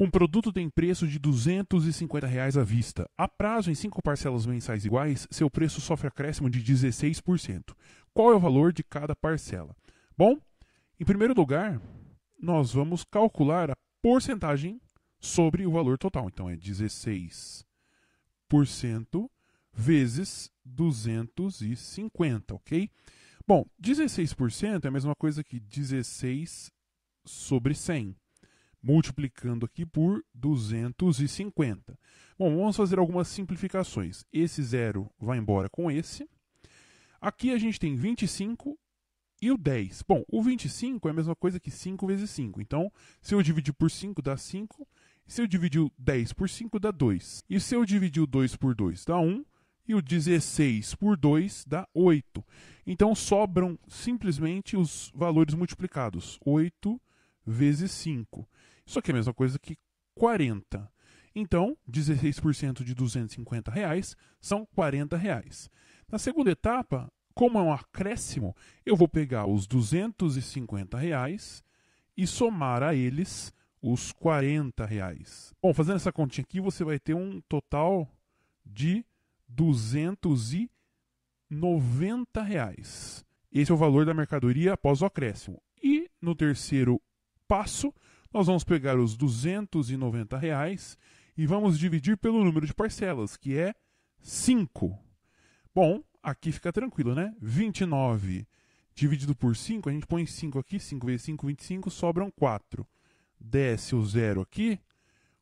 Um produto tem preço de R$ 250 reais à vista. A prazo em cinco parcelas mensais iguais, seu preço sofre acréscimo de 16%. Qual é o valor de cada parcela? Bom, em primeiro lugar, nós vamos calcular a porcentagem sobre o valor total. Então é 16% vezes 250, ok? Bom, 16% é a mesma coisa que 16 sobre 100 multiplicando aqui por 250. Bom, vamos fazer algumas simplificações. Esse zero vai embora com esse. Aqui a gente tem 25 e o 10. Bom, o 25 é a mesma coisa que 5 vezes 5. Então, se eu dividir por 5, dá 5. Se eu dividir 10 por 5, dá 2. E se eu dividir 2 por 2, dá 1. E o 16 por 2 dá 8. Então, sobram simplesmente os valores multiplicados. 8 vezes 5. Só que é a mesma coisa que 40. Então, 16% de 250 reais são 40 reais. Na segunda etapa, como é um acréscimo, eu vou pegar os 250 reais e somar a eles os 40 reais. Bom, fazendo essa continha aqui, você vai ter um total de 290 reais. Esse é o valor da mercadoria após o acréscimo. E no terceiro passo, nós vamos pegar os 290 reais e vamos dividir pelo número de parcelas, que é 5. Bom, aqui fica tranquilo, né? 29 dividido por 5, a gente põe 5 aqui, 5 vezes 5, 25, sobram 4. Desce o zero aqui,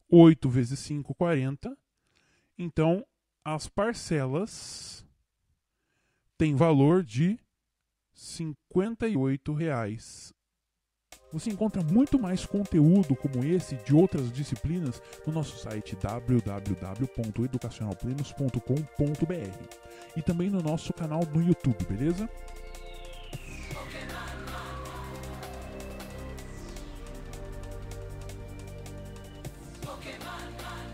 8 vezes 5, 40. Então, as parcelas têm valor de R$ 58,00 você encontra muito mais conteúdo como esse de outras disciplinas no nosso site www.educacionalplenos.com.br e também no nosso canal do YouTube, beleza? Pokémon,